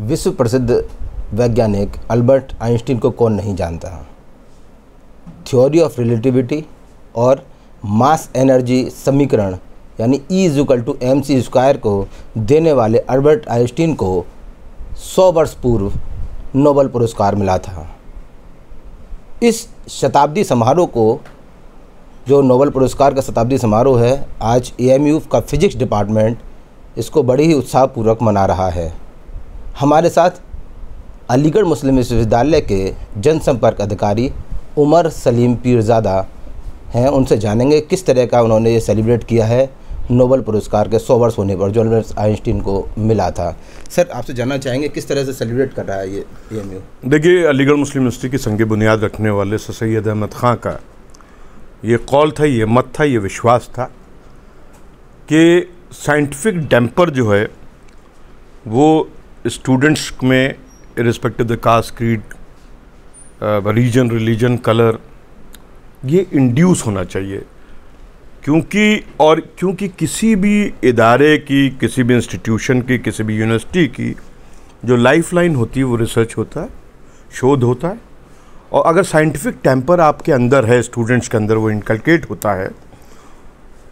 विश्व प्रसिद्ध वैज्ञानिक अल्बर्ट आइंस्टीन को कौन नहीं जानता थ्योरी ऑफ रिलेटिविटी और मास एनर्जी समीकरण यानी E equal to M C square को देने वाले अल्बर्ट आइंस्टीन को 100 वर्ष पूर्व नोबल पुरस्कार मिला था इस शताब्दी समारोह को जो नोबल पुरस्कार का शताब्दी समारोह है आज ए का फिजिक्स डिपार्टमेंट इसको बड़ी ही उत्साहपूर्वक मना रहा है हमारे साथ अलीगढ़ मुस्लिम विश्वविद्यालय के जनसंपर्क अधिकारी उमर सलीम पीरजादा हैं उनसे जानेंगे किस तरह का उन्होंने ये सेलिब्रेट किया है नोबल पुरस्कार के सौ वर्ष होने पर जो आइंस्टीन को मिला था सर आपसे जानना चाहेंगे किस तरह से सेलिब्रेट कर रहा है ये ए e देखिए अलीगढ़ मुस्लिम यूनिवर्सिटी की संग बुनियाद रखने वाले सर सैद अहमद ख़ां का ये कॉल था ये मत था ये विश्वास था कि साइंटिफिक डैम्पर जो है वो स्टूडेंट्स में irrespective the caste creed region religion colour ये इंड्यूस होना चाहिए क्योंकि और क्योंकि किसी भी इदारे की किसी भी इंस्टीट्यूशन की किसी भी यूनिवर्सिटी की जो लाइफ लाइन होती है वो रिसर्च होता है शोध होता है और अगर साइंटिफिक टेम्पर आपके अंदर है स्टूडेंट्स के अंदर वो इनकलकेट होता है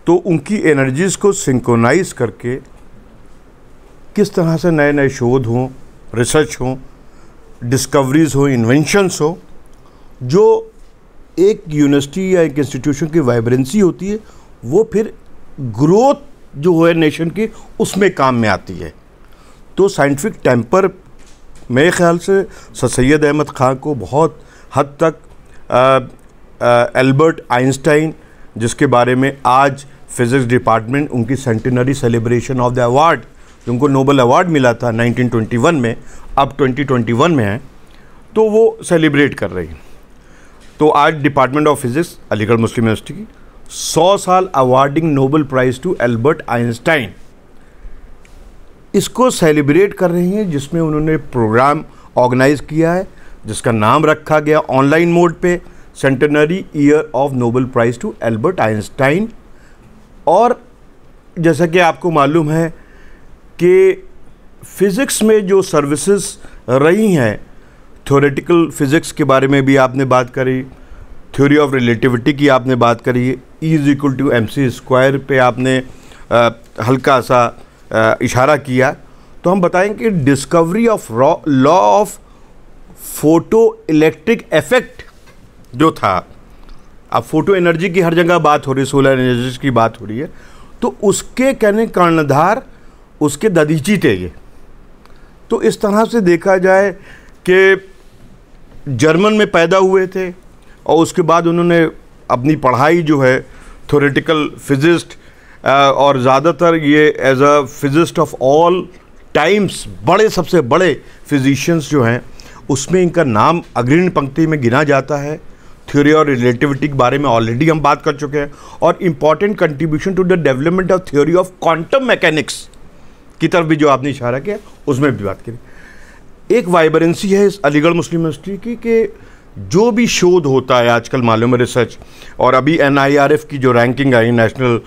तो उनकी एनर्जीज़ को सिंकोनाइज़ करके किस तरह से नए नए शोध हों रिसर्च हों डिस्कवरीज हों इन्वेंशनस हों जो एक यूनिवर्सिटी या एक इंस्टीट्यूशन की वाइब्रेंसी होती है वो फिर ग्रोथ जो है नेशन की उसमें काम में आती है तो साइंटिफिक टेंपर मेरे ख्याल से सर सैद अहमद खान को बहुत हद तक एल्बर्ट आइंस्टाइन जिसके बारे में आज फिज़िक्स डिपार्टमेंट उनकी centenary celebration of the award जिनको नोबल अवार्ड मिला था 1921 में अब 2021 में है तो वो सेलिब्रेट कर रही तो आज department of physics Aligarh Muslim University की सौ साल awarding Nobel prize to Albert Einstein इसको सेलिब्रेट कर रही हैं जिसमें उन्होंने प्रोग्राम ऑर्गेनाइज किया है जिसका नाम रखा गया ऑनलाइन मोड पे centenary year of Nobel prize to Albert Einstein और जैसा कि आपको मालूम है कि फ़िज़िक्स में जो सर्विसेज रही हैं थ्योरेटिकल फ़िज़िक्स के बारे में भी आपने बात करी थ्योरी ऑफ रिलेटिविटी की आपने बात करी is equal to M C square पर आपने आ, हल्का सा आ, इशारा किया तो हम बताएं कि discovery of law of photo electric effect जो था अब फोटो एनर्जी की हर जगह बात हो रही है सोलर एनर्जी की बात हो रही है तो उसके कहने कर्णधार उसके ददीची थे ये तो इस तरह से देखा जाए कि जर्मन में पैदा हुए थे और उसके बाद उन्होंने अपनी पढ़ाई जो है थोरेटिकल फिजिस्ट और ज़्यादातर ये as a physicist of all times बड़े सबसे बड़े फिजिशियंस जो हैं उसमें इनका नाम अग्रिण पंक्ति में गिना जाता है थ्योरी और रिलेटिविटी के बारे में ऑलरेडी हम बात कर चुके हैं और important contribution to the development of theory of quantum mechanics की तरफ भी जो आपने इशारा किया उसमें भी बात करें एक वाइब्रेंसी है इस अलीगढ़ मुस्लिम यूनिवर्सिटी की कि जो भी शोध होता है आजकल मालूम रिसर्च और अभी एन की जो रैंकिंग आई नेशनल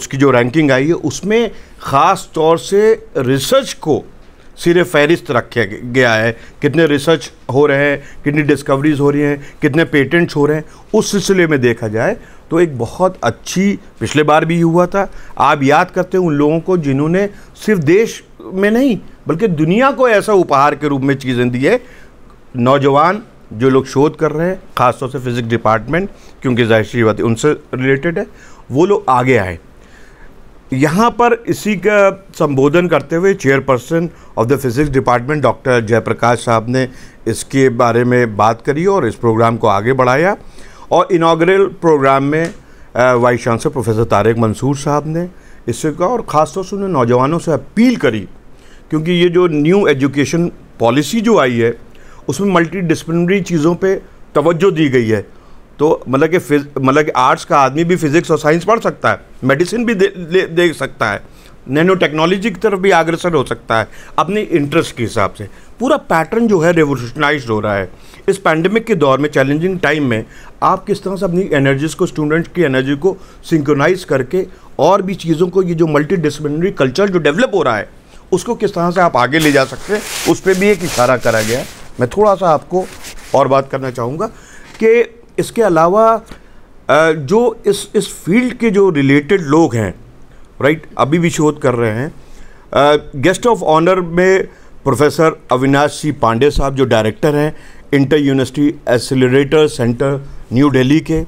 उसकी जो रैंकिंग आई है उसमें ख़ास तौर से रिसर्च को सिर फहरिस्त रखा गया है कितने रिसर्च हो रहे हैं कितनी डिस्कवरीज हो रही हैं कितने पेटेंट्स हो रहे हैं उस सिलसिले में देखा जाए तो एक बहुत अच्छी पिछले बार भी हुआ था आप याद करते हैं उन लोगों को जिन्होंने सिर्फ देश में नहीं बल्कि दुनिया को ऐसा उपहार के रूप में चीज़ें दी है नौजवान जो लोग शोध कर रहे हैं ख़ासतौर से फिज़िक्स डिपार्टमेंट क्योंकि जाहिर सी बात उनसे रिलेटेड है वो लोग आगे आए यहाँ पर इसी का संबोधन करते हुए chairperson of the physics department doctor Jaiprakash साहब ने इसके बारे में बात करी और इस प्रोग्राम को आगे बढ़ाया और इनाग्रल प्रोग्राम में vice chancellor professor Tariq Mansoor साहब ने इससे कहा और ख़ासतौर से उन्हें नौजवानों से अपील करी क्योंकि ये जो न्यू एजुकेशन पॉलिसी जो आई है उसमें मल्टी डिसप्लिनरी चीज़ों पर तवज्जो दी गई है तो मतलब कि मतलब कि आर्ट्स का आदमी भी फिज़िक्स और साइंस पढ़ सकता है मेडिसिन भी दे, दे, दे सकता है नैनो टेक्नोलॉजी की तरफ भी अग्रसर हो सकता है अपने इंटरेस्ट के हिसाब से पूरा पैटर्न जो है रेवोल्यूशनाइज हो रहा है इस पैंडमिक के दौर में चैलेंजिंग टाइम में आप किस तरह से अपनी एनर्जीज को स्टूडेंट की एनर्जी को सिंक्रोनाइज करके और भी चीज़ों को ये जो मल्टी कल्चर जो डेवलप हो रहा है उसको किस तरह से आप आगे ले जा सकते हैं उस पर भी एक इशारा करा गया है मैं थोड़ा सा आपको और बात करना चाहूँगा कि इसके अलावा जो इस इस फील्ड के जो रिलेटेड लोग हैं राइट अभी भी शोध कर रहे हैं गेस्ट ऑफ ऑनर में प्रोफेसर अविनाश सी पांडे साहब जो डायरेक्टर हैं Inter University Accelerator Centre New Delhi के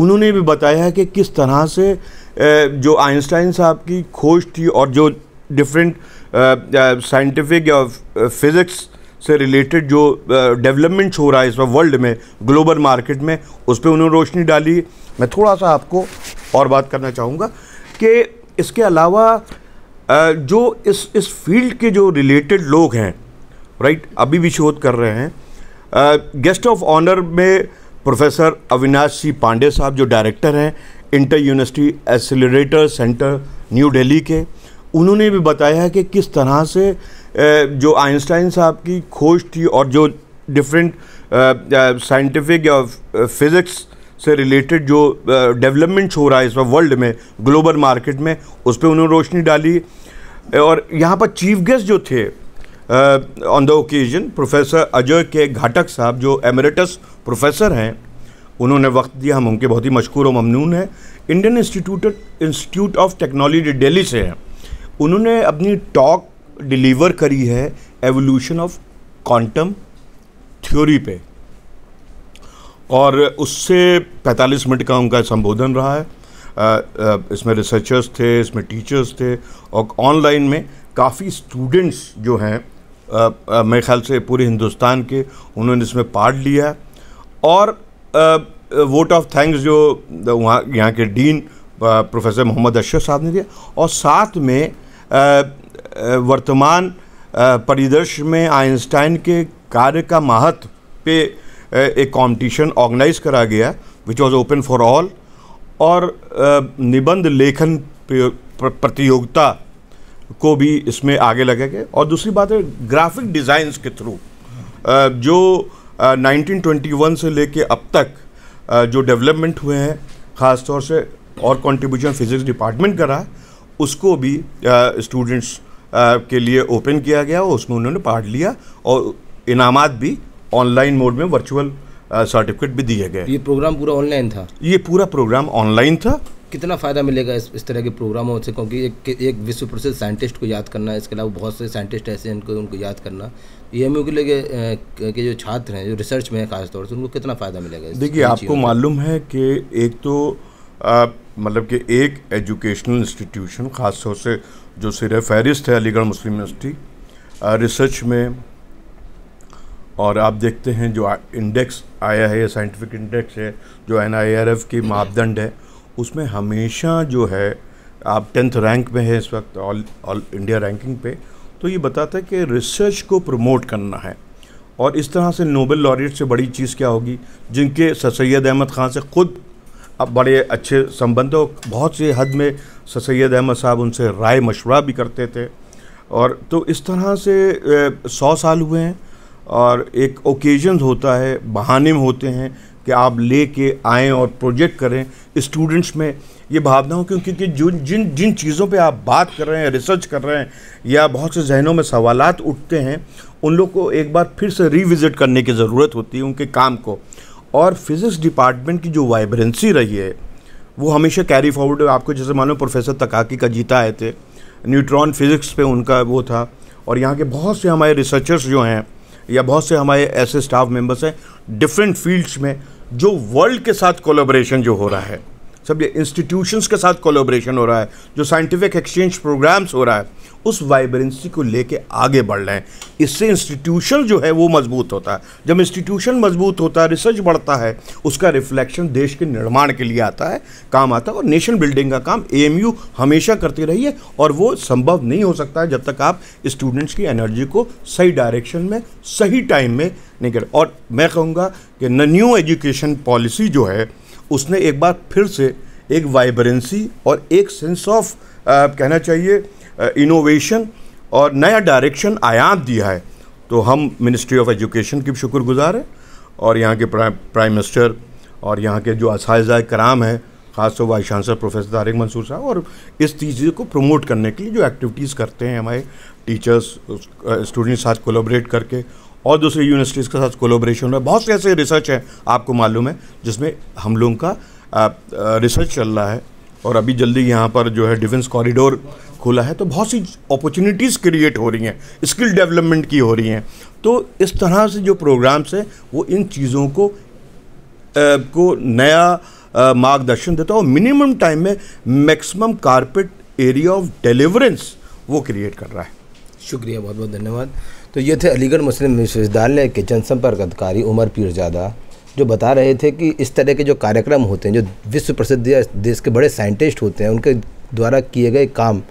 उन्होंने भी बताया है कि किस तरह से जो आइंस्टाइन साहब की खोज थी और जो डिफरेंट साइंटिफिक या फिज़िक्स से रिलेटेड जो डेवलपमेंट्स हो रहा है इस वक्त वर्ल्ड में ग्लोबल मार्केट में उस पर उन्होंने रोशनी डाली मैं थोड़ा सा आपको और बात करना चाहूँगा कि इसके अलावा जो इस इस फील्ड के जो रिलेटेड लोग हैं राइट अभी भी शोध कर रहे हैं गेस्ट ऑफ ऑनर में प्रोफेसर अविनाश सी पांडे साहब जो डायरेक्टर हैं Inter University Accelerator Centre New Delhi के उन्होंने भी बताया है कि किस तरह से जो आइंस्टाइन साहब की खोज थी और जो डिफरेंट साइंटिफिक या फिज़िक्स से रिलेटेड जो डेवलपमेंट्स हो रहा है इस वक्त वर्ल्ड में ग्लोबल मार्केट में उस पर उन्होंने रोशनी डाली और यहाँ पर चीफ गेस्ट जो थे on the occasion professor Ajay K Ghatak साहब जो एमरेटस प्रोफेसर हैं उन्होंने वक्त दिया हम उनके बहुत ही मशहूर और ममनून हैं Indian Institute Institute of Technology Delhi से हैं उन्होंने अपनी टॉक डिलीवर करी है एवोल्यूशन ऑफ क्वांटम थ्योरी पे और उससे 45 मिनट का उनका संबोधन रहा है आ, आ, इसमें रिसर्चर्स थे इसमें टीचर्स थे और ऑनलाइन में काफ़ी स्टूडेंट्स जो हैं मेरे ख्याल से पूरे हिंदुस्तान के उन्होंने इसमें पार्ट लिया और वोट ऑफ थैंक्स जो वहाँ यहाँ के डीन प्रोफेसर मोहम्मद अशरफ साहब ने दिया और साथ में वर्तमान परिदृश्य में आइंस्टाइन के कार्य का महत्व पे एक कंपटीशन ऑर्गेनाइज करा गया which was open for all और निबंध लेखन प्रतियोगिता को भी इसमें आगे लगेंगे और दूसरी बात है ग्राफिक डिज़ाइंस के थ्रू जो 1921 से लेके अब तक जो डेवलपमेंट हुए हैं ख़ास तौर से और कंट्रीब्यूशन फिजिक्स डिपार्टमेंट का रहा उसको भी स्टूडेंट्स के लिए ओपन किया गया और उसमें उन्होंने पार्ट लिया और इनाम भी ऑनलाइन मोड में वर्चुअल सर्टिफिकेट भी दिए गए ये प्रोग्राम पूरा ऑनलाइन था ये पूरा प्रोग्राम ऑनलाइन था कितना फ़ायदा मिलेगा इस इस तरह के प्रोग्रामों से क्योंकि एक एक विश्व प्रसिद्ध साइंटिस्ट को याद करना इसके अलावा बहुत से साइंटिस्ट ऐसे हैं उनको उनको याद करना ई e एम के लिए के जो छात्र हैं जो रिसर्च में है खासतौर से उनको कितना फ़ायदा मिलेगा देखिए आपको मालूम है कि एक तो मतलब कि एक एजुकेशनल इंस्टीट्यूशन ख़ासतौर से जो सिर फहरिस्त है अलीगढ़ मुस्लिम यूनिवर्सिटी रिसर्च में और आप देखते हैं जो इंडेक्स आया है साइंटिफिक इंडेक्स है जो एन की मापदंड है उसमें हमेशा जो है आप टेंथ रैंक में है इस वक्त ऑल ऑल इंडिया रैंकिंग पे तो ये बताता है कि रिसर्च को प्रमोट करना है और इस तरह से नोबेल लॉरेट से बड़ी चीज़ क्या होगी जिनके सर सैद अहमद ख़ान से ख़ुद अब बड़े अच्छे संबंध हो बहुत से हद में सर सैद अहमद साहब उनसे राय मशवरा भी करते थे और तो इस तरह से सौ साल हुए हैं और एक ओकेजन होता है बहाने में होते हैं कि आप ले के आएँ और प्रोजेक्ट करें स्टूडेंट्स में ये भावना हो क्योंकि कि जो जिन जिन चीज़ों पे आप बात कर रहे हैं रिसर्च कर रहे हैं या बहुत से जहनों में सवाल उठते हैं उन लोग को एक बार फिर से रिविज़िट करने की ज़रूरत होती है उनके काम को और फिज़िक्स डिपार्टमेंट की जो वाइब्रेंसी रही है वो हमेशा कैरी फॉरवर्ड आपको जैसे मानो प्रोफेसर तकाकी का जीता आए थे न्यूट्रॉन फिज़िक्स पे उनका वो था और यहाँ के बहुत से हमारे रिसर्चर्स जो हैं या बहुत से हमारे ऐसे स्टाफ मेंबर्स हैं डिफरेंट फील्ड्स में जो वर्ल्ड के साथ कोलाब्रेशन जो हो रहा है सब ये इंस्टीट्यूशंस के साथ कोलोब्रेशन हो रहा है जो साइंटिफिक एक्सचेंज प्रोग्राम्स हो रहा है उस वाइब्रेंसी को लेके आगे बढ़ रहे हैं इससे इंस्टीट्यूशन जो है वो मजबूत होता है जब इंस्टीट्यूशन मजबूत होता है रिसर्च बढ़ता है उसका रिफ्लेक्शन देश के निर्माण के लिए आता है काम आता है और नेशन बिल्डिंग का काम ए हमेशा करती रही है और वो संभव नहीं हो सकता है जब तक आप स्टूडेंट्स की एनर्जी को सही डायरेक्शन में सही टाइम में नहीं कर और मैं कहूँगा कि न्यू एजुकेशन पॉलिसी जो है उसने एक बार फिर से एक वाइब्रेंसी और एक सेंस ऑफ कहना चाहिए इनोवेशन और नया डायरेक्शन आयाम दिया है तो हम मिनिस्ट्री ऑफ एजुकेशन की शुक्रगुजार हैं और यहाँ के प्राइम मिनिस्टर और यहाँ के जो इस कराम हैं खासतौर vice chancellor professor Tariq Mansoor साहब और इस चीज़ को प्रमोट करने के लिए जो एक्टिविटीज़ करते हैं हमारे टीचर्स स्टूडेंट्स साथ कोलाबरेट करके और दूसरी यूनिवर्सिटीज़ के साथ कोलोब्रेशन में बहुत से ऐसे रिसर्च हैं आपको मालूम है जिसमें हम लोगों का आ, आ, रिसर्च चल रहा है और अभी जल्दी यहाँ पर जो है डिफेंस कॉरिडोर खुला है तो बहुत सी अपॉर्चुनिटीज़ क्रिएट हो रही हैं स्किल डेवलपमेंट की हो रही हैं तो इस तरह से जो प्रोग्राम्स हैं वो इन चीज़ों को आ, को नया मार्गदर्शन देता है और मिनिमम टाइम में maximum carpet area of deliverance वो क्रिएट कर रहा है शुक्रिया बहुत बहुत धन्यवाद तो ये थे अलीगढ़ मुस्लिम विश्वविद्यालय के जनसंपर्क अधिकारी उमर पीरजादा जो बता रहे थे कि इस तरह के जो कार्यक्रम होते हैं जो विश्व प्रसिद्ध या देश के बड़े साइंटिस्ट होते हैं उनके द्वारा किए गए काम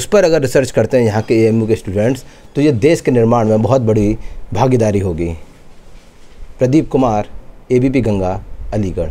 उस पर अगर रिसर्च करते हैं यहाँ के ए के स्टूडेंट्स तो ये देश के निर्माण में बहुत बड़ी भागीदारी होगी प्रदीप कुमार ए गंगा अलीगढ़